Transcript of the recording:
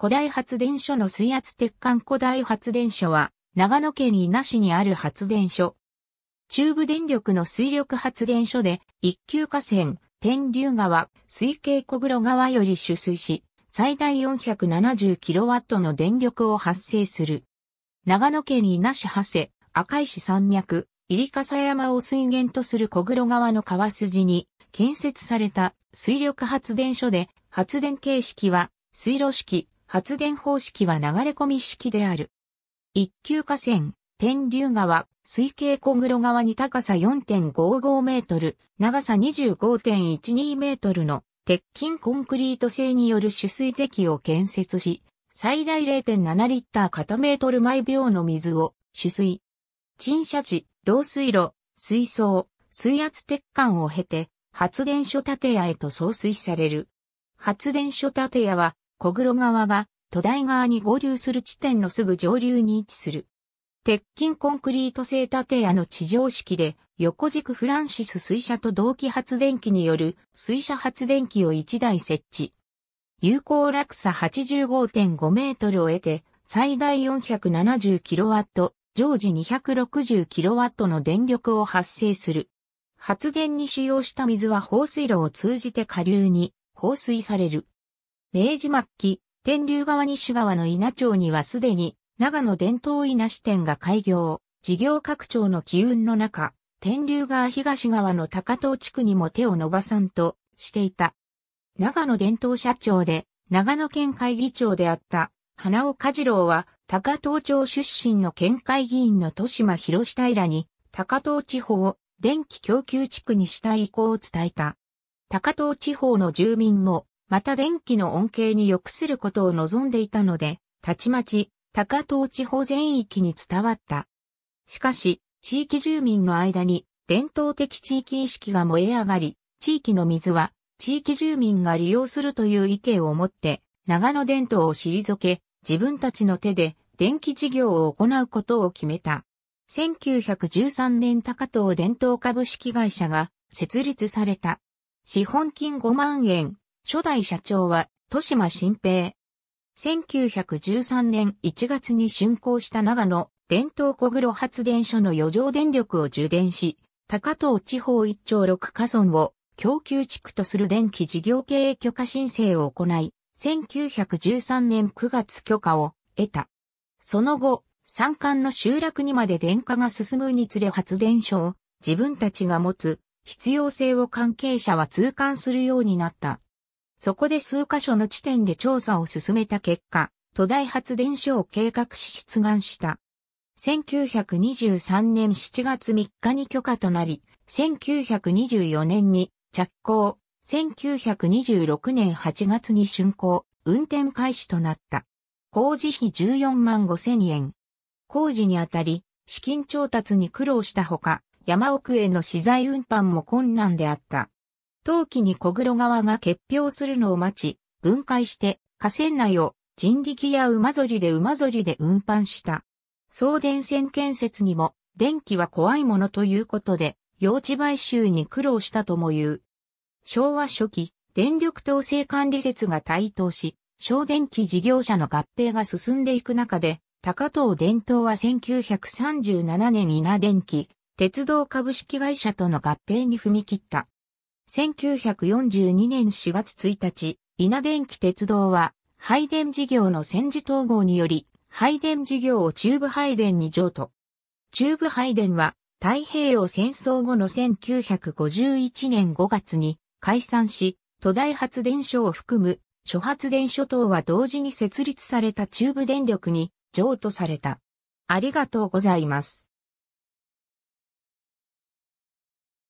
古代発電所の水圧鉄管古代発電所は、長野県伊那市にある発電所。中部電力の水力発電所で、一級河川、天竜川、水系小黒川より取水し、最大 470kW の電力を発生する。長野県伊那市長谷、赤石山脈、入笠山を水源とする小黒川の川筋に建設された水力発電所で発電形式は水路式、発電方式は流れ込み式である。一級河川、天竜川、水系小黒川に高さ4.55メートル、長さ25.12メートルの鉄筋コンクリート製による取水堰を建設し、最大0.7リッター片メートル毎秒の水を取水。沈射地、導水路、水槽、水圧鉄管を経て、発電所建屋へと送水される。発電所建屋は小黒川が都大川に合流する地点のすぐ上流に位置する。鉄筋コンクリート製建屋の地上式で横軸フランシス水車と同期発電機による水車発電機を1台設置。有効落差85.5メートルを得て最大4 7 0ット、常時2 6 0ットの電力を発生する。発電に使用した水は放水路を通じて下流に放水される。明治末期、天竜川西側の稲町にはすでに、長野伝統稲支店が開業、事業拡張の機運の中、天竜川東側の高遠地区にも手を伸ばさんとしていた。長野伝統社長で、長野県会議長であった、花尾梶次郎は、高遠町出身の県会議員の豊島博平に、高遠地方を電気供給地区にしたい意向を伝えた。高遠地方の住民も、また電気の恩恵に良くすることを望んでいたので、たちまち、高遠地方全域に伝わった。しかし、地域住民の間に伝統的地域意識が燃え上がり、地域の水は地域住民が利用するという意見を持って、長野伝統を退け、自分たちの手で電気事業を行うことを決めた。1913年高遠伝統株式会社が設立された。資本金5万円、初代社長は、豊島新平。1913年1月に竣工した長野伝統小黒発電所の余剰電力を充電し、高藤地方一丁六カ村を供給地区とする電気事業経営許可申請を行い、1913年9月許可を得た。その後、山間の集落にまで電化が進むにつれ発電所を自分たちが持つ必要性を関係者は痛感するようになった。そこで数箇所の地点で調査を進めた結果、都大発電所を計画し出願した。1923年7月3日に許可となり、1924年に着工、1926年8月に竣工、運転開始となった。工事費14万5千円。工事にあたり、資金調達に苦労したほか、山奥への資材運搬も困難であった。陶器に小黒川が結氷するのを待ち、分解して河川内を人力や馬ぞりで馬ぞりで運搬した。送電線建設にも電気は怖いものということで、用地買収に苦労したとも言う。昭和初期、電力統制管理説が台頭し、省電気事業者の合併が進んでいく中で、高藤電灯は1937年稲電気、鉄道株式会社との合併に踏み切った。1942年4月1日、稲電気鉄道は、配電事業の戦時統合により、配電事業を中部配電に譲渡。中部配電は、太平洋戦争後の1951年5月に解散し、都大発電所を含む諸発電所等は同時に設立された中部電力に譲渡された。ありがとうございます。